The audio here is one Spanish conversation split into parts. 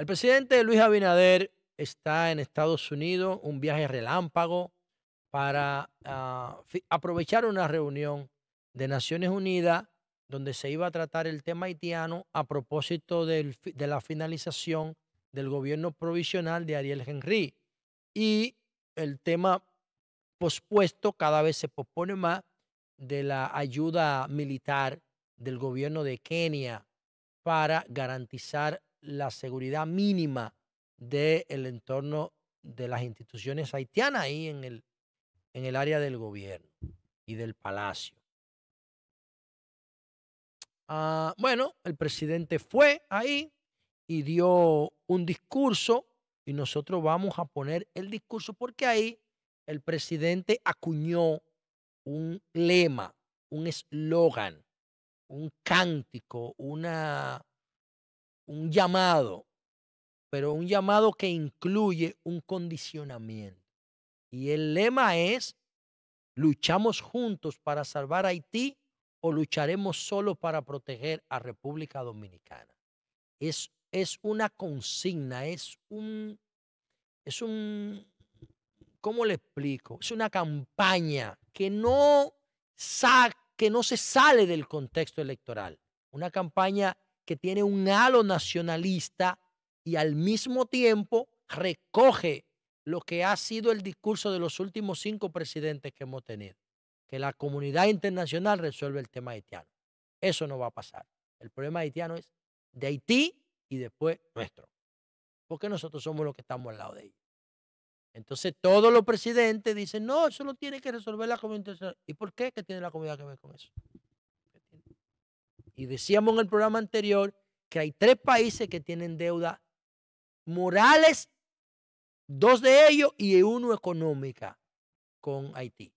El presidente Luis Abinader está en Estados Unidos, un viaje relámpago para ah, aprovechar una reunión de Naciones Unidas donde se iba a tratar el tema haitiano a propósito de la finalización del gobierno provisional de Ariel Henry. Y el tema pospuesto cada vez se pospone más de la ayuda militar del gobierno de Kenia para garantizar la seguridad mínima del el entorno de las instituciones haitianas ahí en el, en el área del gobierno y del palacio. Ah, bueno, el presidente fue ahí y dio un discurso y nosotros vamos a poner el discurso porque ahí el presidente acuñó un lema, un eslogan, un cántico, una, un llamado, pero un llamado que incluye un condicionamiento. Y el lema es, luchamos juntos para salvar a Haití o lucharemos solo para proteger a República Dominicana. Es, es una consigna, es un, es un, ¿cómo le explico? Es una campaña que no, sa que no se sale del contexto electoral. Una campaña que tiene un halo nacionalista y al mismo tiempo recoge lo que ha sido el discurso de los últimos cinco presidentes que hemos tenido, que la comunidad internacional resuelve el tema haitiano. Eso no va a pasar. El problema haitiano es de Haití y después nuestro, porque nosotros somos los que estamos al lado de ellos. Entonces todos los presidentes dicen, no, eso lo tiene que resolver la comunidad internacional. ¿Y por qué que tiene la comunidad que ver con eso? Y decíamos en el programa anterior que hay tres países que tienen deuda morales, dos de ellos y uno económica con Haití.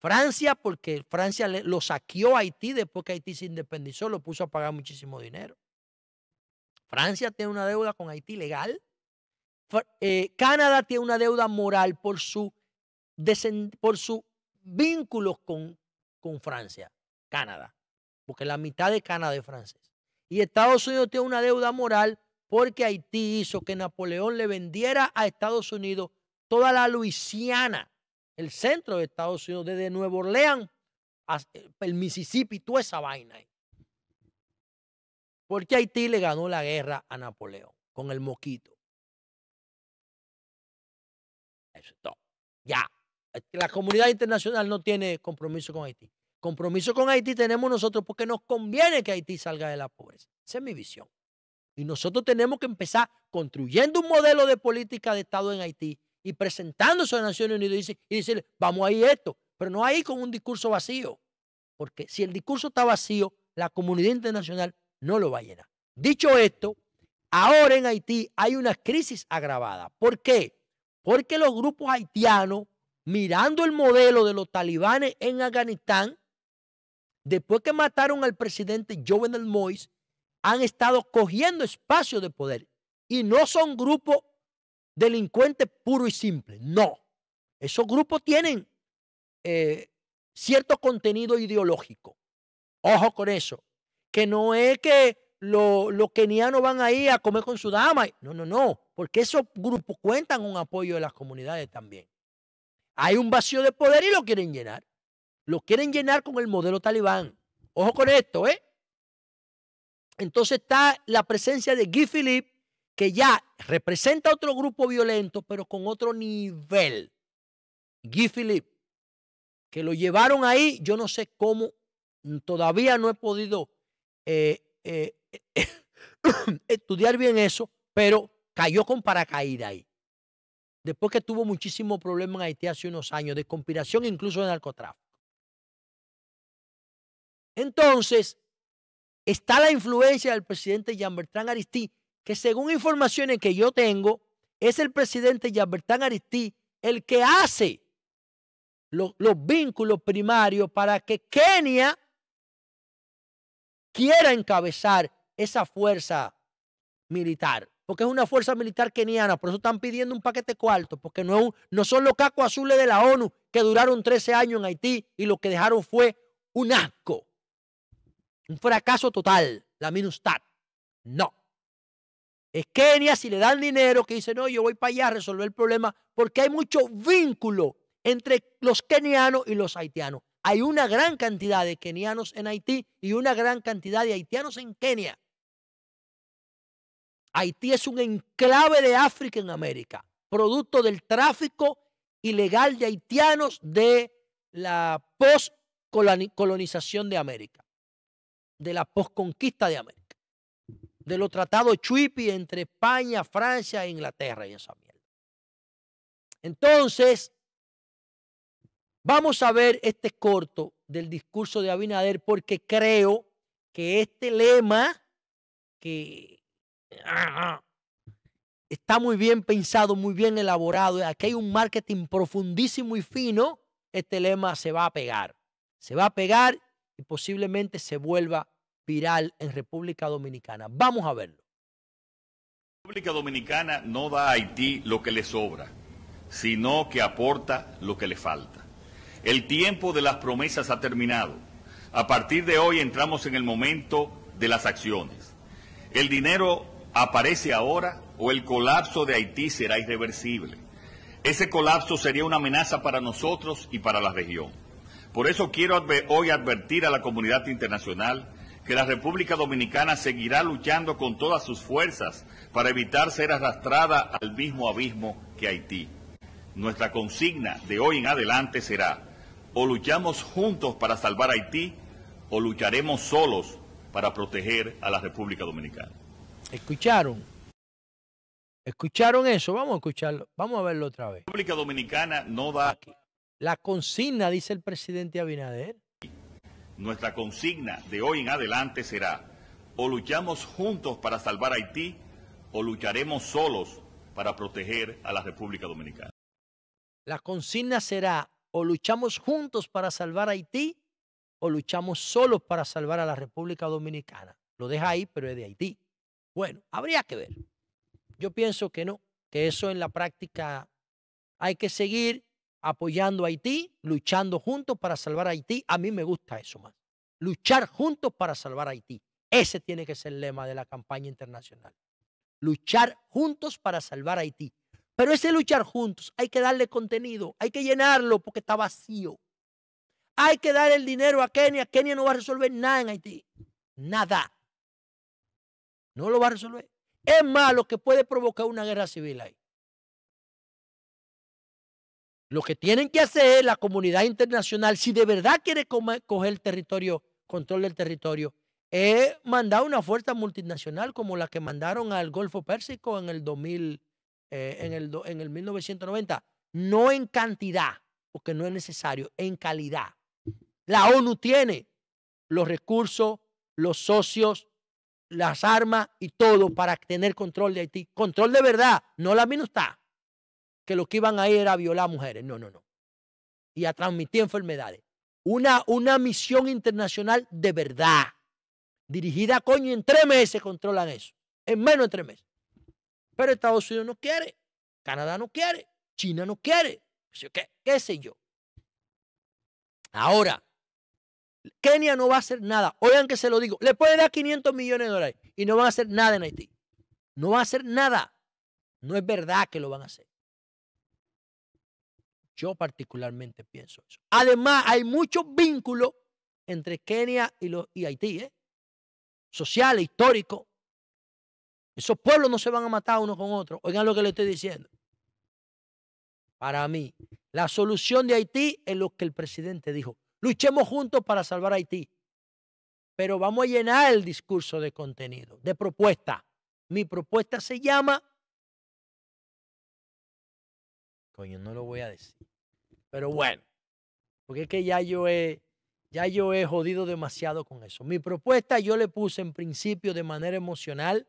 Francia, porque Francia lo saqueó a Haití después que Haití se independizó, lo puso a pagar muchísimo dinero. Francia tiene una deuda con Haití legal. Eh, Canadá tiene una deuda moral por su, por su vínculos con, con Francia, Canadá porque la mitad de Canadá es francés. Y Estados Unidos tiene una deuda moral porque Haití hizo que Napoleón le vendiera a Estados Unidos toda la Luisiana, el centro de Estados Unidos, desde Nueva Orleans, eh, el Mississippi, toda esa vaina. Porque Haití le ganó la guerra a Napoleón con el moquito. Eso Ya. La comunidad internacional no tiene compromiso con Haití. Compromiso con Haití tenemos nosotros porque nos conviene que Haití salga de la pobreza. Esa es mi visión. Y nosotros tenemos que empezar construyendo un modelo de política de Estado en Haití y presentándose a Naciones Unidas y decirle, vamos a ir esto, pero no ahí con un discurso vacío. Porque si el discurso está vacío, la comunidad internacional no lo va a llenar. Dicho esto, ahora en Haití hay una crisis agravada. ¿Por qué? Porque los grupos haitianos, mirando el modelo de los talibanes en Afganistán, después que mataron al presidente Jovenel Mois, han estado cogiendo espacio de poder. Y no son grupos delincuentes puro y simple, no. Esos grupos tienen eh, cierto contenido ideológico. Ojo con eso, que no es que los kenianos van ahí a comer con su dama. No, no, no, porque esos grupos cuentan con apoyo de las comunidades también. Hay un vacío de poder y lo quieren llenar. Lo quieren llenar con el modelo talibán. Ojo con esto, ¿eh? Entonces está la presencia de Guy Philippe, que ya representa otro grupo violento, pero con otro nivel. Guy Philippe, que lo llevaron ahí, yo no sé cómo, mm, todavía no he podido eh, eh, estudiar bien eso, pero cayó con paracaídas ahí. Después que tuvo muchísimos problemas en Haití hace unos años, de conspiración incluso de narcotráfico. Entonces, está la influencia del presidente Jean-Bertrand Aristí, que según informaciones que yo tengo, es el presidente Jean-Bertrand Aristí el que hace los, vínculos primarios para que Kenia quiera encabezar esa fuerza militar, porque es una fuerza militar keniana, por eso están pidiendo un paquete cuarto, porque no, no son los cacos azules de la ONU que duraron 13 años en Haití y lo que dejaron fue un asco. Un fracaso total, la minustad. No. Es Kenia, si le dan dinero, que dice, no, yo voy para allá a resolver el problema, porque hay mucho vínculo entre los kenianos y los haitianos. Hay una gran cantidad de kenianos en Haití y una gran cantidad de haitianos en Kenia. Haití es un enclave de África en América, producto del tráfico ilegal de haitianos de la colonización de América de la posconquista de América, de los tratados chuipi entre España, Francia e Inglaterra y esa mierda. Entonces, vamos a ver este corto del discurso de Abinader porque creo que este lema que ah, está muy bien pensado, muy bien elaborado, aquí hay un marketing profundísimo y fino, este lema se va a pegar. Se va a pegar y posiblemente se vuelva viral en República Dominicana. Vamos a verlo. República Dominicana no da a Haití lo que le sobra, sino que aporta lo que le falta. El tiempo de las promesas ha terminado. A partir de hoy entramos en el momento de las acciones. El dinero aparece ahora o el colapso de Haití será irreversible. Ese colapso sería una amenaza para nosotros y para la región. Por eso quiero hoy advertir a la comunidad internacional que la República Dominicana seguirá luchando con todas sus fuerzas para evitar ser arrastrada al mismo abismo que Haití. Nuestra consigna de hoy en adelante será, o luchamos juntos para salvar Haití, o lucharemos solos para proteger a la República Dominicana. ¿Escucharon? ¿Escucharon eso? Vamos a escucharlo. Vamos a verlo otra vez. República Dominicana no da... La consigna, dice el presidente Abinader. Nuestra consigna de hoy en adelante será, o luchamos juntos para salvar Haití, o lucharemos solos para proteger a la República Dominicana. La consigna será, o luchamos juntos para salvar Haití, o luchamos solos para salvar a la República Dominicana. Lo deja ahí, pero es de Haití. Bueno, habría que ver. Yo pienso que no, que eso en la práctica hay que seguir apoyando a Haití, luchando juntos para salvar a Haití. A mí me gusta eso más. Luchar juntos para salvar a Haití. Ese tiene que ser el lema de la campaña internacional. Luchar juntos para salvar a Haití. Pero ese luchar juntos hay que darle contenido, hay que llenarlo porque está vacío. Hay que dar el dinero a Kenia. Kenia no va a resolver nada en Haití. Nada. No lo va a resolver. Es malo que puede provocar una guerra civil ahí. Lo que tienen que hacer la comunidad internacional, si de verdad quiere coger el territorio, control del territorio, es mandar una fuerza multinacional como la que mandaron al Golfo Pérsico en el 2000, eh, en, el, 1990. No en cantidad, porque no es necesario, en calidad. La ONU tiene los recursos, los socios, las armas y todo para tener control de Haití. Control de verdad, no la minusta que lo que iban a ir era a violar mujeres. No, no, no. Y a transmitir enfermedades. Una, una misión internacional de verdad. Dirigida, coño, en tres meses controlan eso. En menos de tres meses. Pero Estados Unidos no quiere. Canadá no quiere. China no quiere. ¿Qué, qué sé yo? Ahora, Kenia no va a hacer nada. Oigan que se lo digo. Le puede dar 500 millones de dólares y no van a hacer nada en Haití. No van a hacer nada. No es verdad que lo van a hacer. Yo particularmente pienso eso. Además, hay muchos vínculos entre Kenia y, los, y Haití, ¿eh? social, e histórico. Esos pueblos no se van a matar unos con otros. Oigan lo que le estoy diciendo. Para mí, la solución de Haití es lo que el presidente dijo. Luchemos juntos para salvar Haití. Pero vamos a llenar el discurso de contenido, de propuesta. Mi propuesta se llama... Coño, no lo voy a decir. Pero bueno, porque es que ya yo he, ya yo he jodido demasiado con eso. Mi propuesta yo le puse en principio de manera emocional.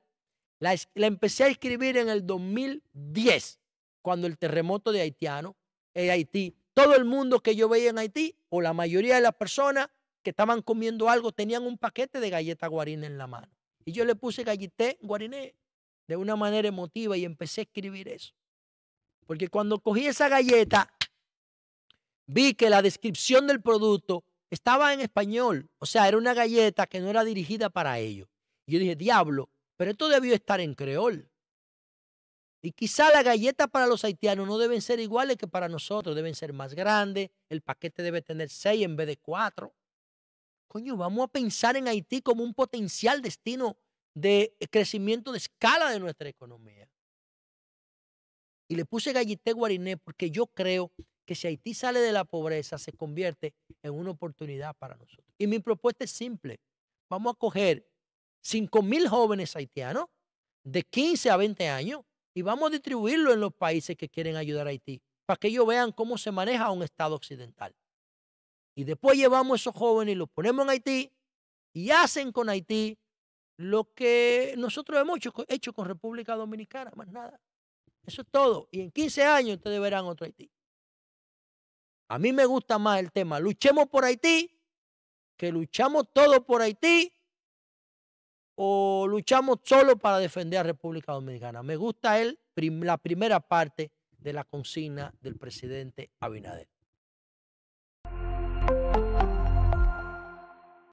La, empecé a escribir en el 2010, cuando el terremoto de Haitiano, en Haití, todo el mundo que yo veía en Haití, o la mayoría de las personas que estaban comiendo algo, tenían un paquete de galleta guarina en la mano. Y yo le puse gallité guariné de una manera emotiva y empecé a escribir eso. Porque cuando cogí esa galleta, vi que la descripción del producto estaba en español, o sea, era una galleta que no era dirigida para ellos. Y yo dije, diablo, pero esto debió estar en creol. Y quizá las galletas para los haitianos no deben ser iguales que para nosotros, deben ser más grandes, el paquete debe tener seis en vez de cuatro. Coño, vamos a pensar en Haití como un potencial destino de crecimiento de escala de nuestra economía. Y le puse gallité guariné porque yo creo que si Haití sale de la pobreza, se convierte en una oportunidad para nosotros. Y mi propuesta es simple. Vamos a coger 5.000 mil jóvenes haitianos de 15 a 20 años y vamos a distribuirlo en los países que quieren ayudar a Haití para que ellos vean cómo se maneja un Estado occidental. Y después llevamos a esos jóvenes y los ponemos en Haití y hacen con Haití lo que nosotros hemos hecho con República Dominicana, más nada. Eso es todo. Y en 15 años ustedes verán otro Haití. A mí me gusta más el tema, luchemos por Haití, que luchamos todos por Haití, o luchamos solo para defender a República Dominicana. Me gusta el, la primera parte de la consigna del presidente Abinader.